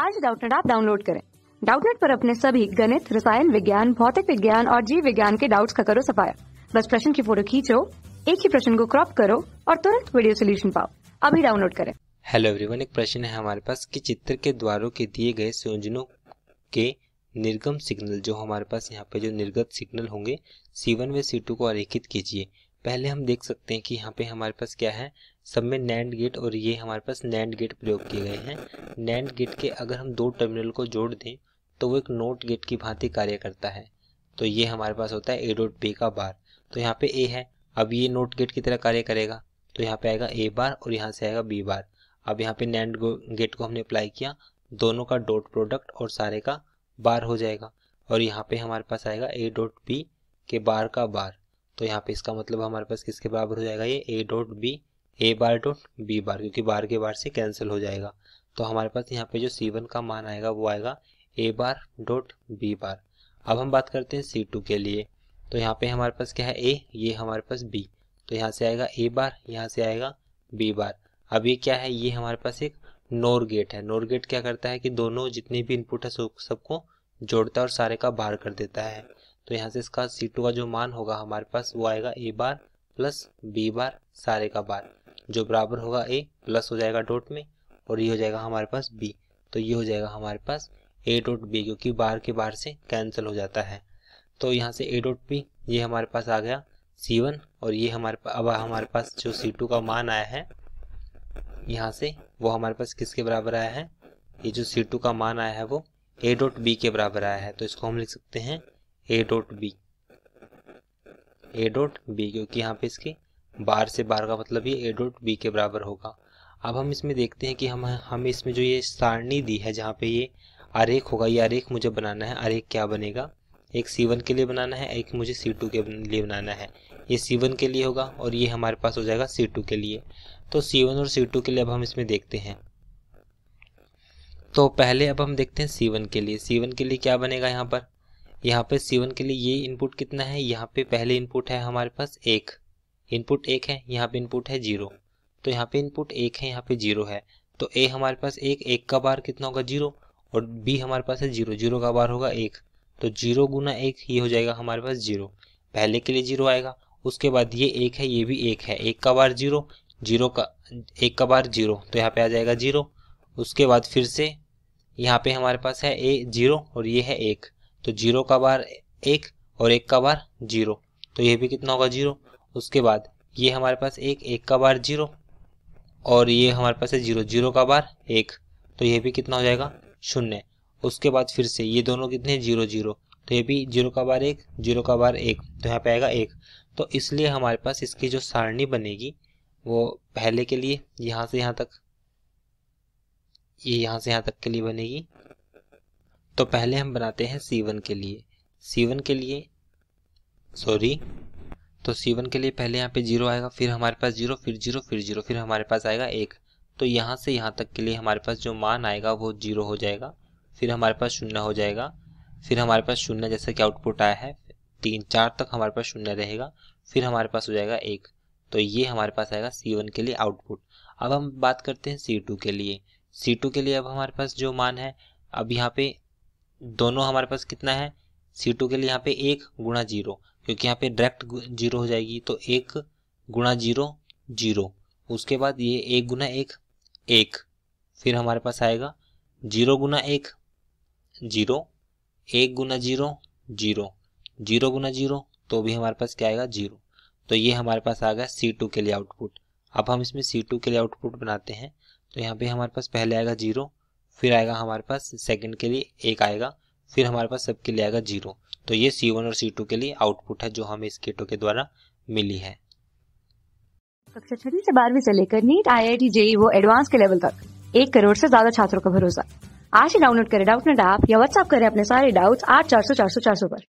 आज डाउटनेट आप डाउनलोड करें डाउटनेट पर अपने सभी गणित रसायन विज्ञान भौतिक विज्ञान और जीव विज्ञान के डाउट्स का करो सफाया बस प्रश्न की फोटो खींचो एक ही प्रश्न को क्रॉप करो और तुरंत वीडियो सोल्यूशन पाओ अभी डाउनलोड करें हेलो एवरीवन एक प्रश्न है हमारे पास कि चित्र के द्वारों के दिए गए संयोजनों के निर्गम सिग्नल जो हमारे पास यहाँ पे जो निर्गत सिग्नल होंगे वन व टू को आरेखित कीजिए पहले हम देख सकते हैं कि यहाँ पे हमारे पास क्या है सब में नैंड गेट और ये हमारे पास नैंड गेट प्रयोग किए गए हैं नैंड गेट के अगर हम दो टर्मिनल को जोड़ दें तो वो एक नोट गेट की भांति कार्य करता है तो ये हमारे पास होता है ए डॉट बी का बार तो यहाँ पे ए है अब ये नोट गेट की तरह कार्य करेगा तो यहाँ पे आएगा ए बार और यहाँ से आएगा बी बार अब यहाँ पे नैंड गेट को हमने अप्लाई किया दोनों का डॉट प्रोडक्ट और सारे का बार हो जाएगा और यहाँ पे हमारे पास आएगा ए डॉट बी के बार का बार तो यहाँ पे इसका मतलब हमारे पास किसके बराबर हो जाएगा ये A dot B A bar dot B bar क्योंकि बार के बार से कैंसिल हो जाएगा तो हमारे पास यहाँ पे जो सी वन का मान आएगा वो आएगा ए बार डॉट बी बार अब हम बात करते हैं सी टू के लिए तो यहाँ पे हमारे पास क्या है ए ये हमारे पास बी तो यहाँ से आएगा ए बार यहाँ से आएगा बी बार अब ये क्या है ये हमारे पास एक नोर गेट है नोर गेट क्या करता है कि दोनों जितने भी इनपुट है सबको जोड़ता है और सारे का बार कर देता है तो यहाँ से इसका सी टू का जो मान होगा हमारे पास वो आएगा ए बार प्लस बी बार सारे का बार जो बराबर होगा ए प्लस हो जाएगा डॉट में और ये हो जाएगा हमारे पास बी तो ये हो जाएगा हमारे पास ए डॉट बी क्योंकि बार के बाहर से कैंसिल हो जाता है तो यहाँ से ए डॉट बी ये हमारे पास आ गया सी वन और ये हमारे पास अब हमारे पास जो सी टू का मान आया है यहाँ से वो हमारे पास किसके बराबर आया है ये जो सी टू का मान आया है वो ए डॉट बी के बराबर आया है तो इसको हम लिख सकते हैं A dot B A dot B क्योंकि यहाँ पे इसकी बार से बार का मतलब ये ए डॉट बी के बराबर होगा अब हम इसमें देखते हैं कि हम हमें इसमें जो ये सारणी दी है जहाँ पे ये आरेख होगा ये आरेख मुझे बनाना है आरेख क्या बनेगा एक सी वन के लिए बनाना है एक मुझे सी टू के लिए बनाना है ये सी वन के लिए होगा और ये हमारे पास हो जाएगा सी टू के लिए तो सी वन और सी टू के लिए अब हम इसमें देखते हैं तो पहले अब हम देखते हैं सी वन के लिए सी वन के लिए क्या बनेगा यहाँ पर यहाँ पे सी वन के लिए ये इनपुट कितना है यहाँ पे पहले इनपुट है हमारे पास एक इनपुट एक है यहाँ पे इनपुट है जीरो तो यहाँ पे इनपुट एक है यहाँ पे जीरो है तो ए हमारे पास एक एक का बार कितना होगा जीरो और बी हमारे पास है जीरो जीरो का बार होगा एक तो जीरो गुना एक ये हो जाएगा हमारे पास जीरो पहले के लिए जीरो आएगा उसके बाद ये एक है ये भी एक है एक का बार जीरो जीरो का एक का बार जीरो तो यहाँ पे आ जाएगा जीरो उसके बाद फिर से यहाँ पे हमारे पास है ए जीरो और ये है एक तो जीरो का बार एक और एक का बार जीरो तो ये भी कितना होगा जीरो उसके बाद ये हमारे पास एक एक का बार जीरो और ये हमारे पास है जीरो जीरो का बार एक तो ये भी कितना हो जाएगा शून्य उसके बाद फिर से ये दोनों कितने जीरो जीरो तो ये भी जीरो का बार एक जीरो का बार एक तो यहाँ पे आएगा एक तो इसलिए हमारे पास इसकी जो सारणी बनेगी वो पहले के लिए यहाँ से यहाँ तक ये यह यहाँ से यहाँ तक के लिए बनेगी तो पहले हम बनाते हैं सीवन के लिए सीवन के लिए सॉरी तो सी वन के लिए पहले यहाँ पे जीरो आएगा फिर हमारे पास जीरो फिर जीरो फिर जीरो फिर हमारे पास आएगा एक तो यहाँ से यहाँ तक के लिए हमारे पास जो मान आएगा वो जीरो हो जाएगा फिर हमारे पास शून्य हो जाएगा फिर हमारे पास शून्य जैसा कि आउटपुट आया है तीन चार तक हमारे पास शून्य रहेगा फिर हमारे पास हो जाएगा एक तो ये हमारे पास आएगा सी वन के लिए आउटपुट अब हम बात करते हैं सी टू के लिए सी टू के लिए अब हमारे पास जो मान है अब यहाँ पे दोनों हमारे पास कितना है सी टू के लिए यहाँ पे एक गुणा जीरो क्योंकि यहाँ पे डायरेक्ट जीरो हो जाएगी तो एक गुणा जीरो जीरो उसके बाद ये एक गुना एक एक फिर हमारे पास आएगा जीरो गुना एक जीरो एक गुना जीरो जीरो जीरो गुना जीरो तो भी हमारे पास क्या आएगा जीरो तो ये हमारे पास आ गया सी टू के लिए आउटपुट अब हम इसमें सी टू के लिए आउटपुट बनाते हैं तो यहाँ पे हमारे पास पहले आएगा जीरो फिर आएगा हमारे पास सेकंड के लिए एक आएगा फिर हमारे पास सबके लिए आएगा जीरो तो ये सी वन और सी टू के लिए आउटपुट है जो हमें इस किटो के द्वारा मिली है कक्षा छठी से बारहवीं से लेकर NEET I I T JEE वो एडवांस के लेवल तक एक करोड़ से ज्यादा छात्रों का भरोसा आज ही डाउनलोड करें डाउट नेट ऐप या व्हाट्सएप करें अपने सारे डाउट्स आठ चार सौ चार सौ चार सौ पर